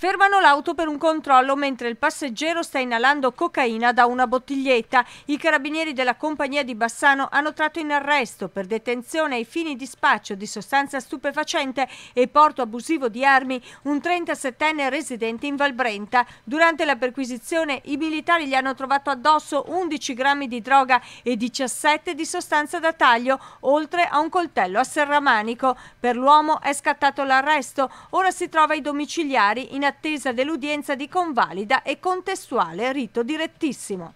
Fermano l'auto per un controllo mentre il passeggero sta inalando cocaina da una bottiglietta. I carabinieri della compagnia di Bassano hanno tratto in arresto per detenzione ai fini di spaccio di sostanza stupefacente e porto abusivo di armi un 37enne residente in Valbrenta. Durante la perquisizione i militari gli hanno trovato addosso 11 grammi di droga e 17 di sostanza da taglio, oltre a un coltello a serramanico. Per l'uomo è scattato l'arresto, ora si trova ai domiciliari in attesa dell'udienza di convalida e contestuale rito direttissimo.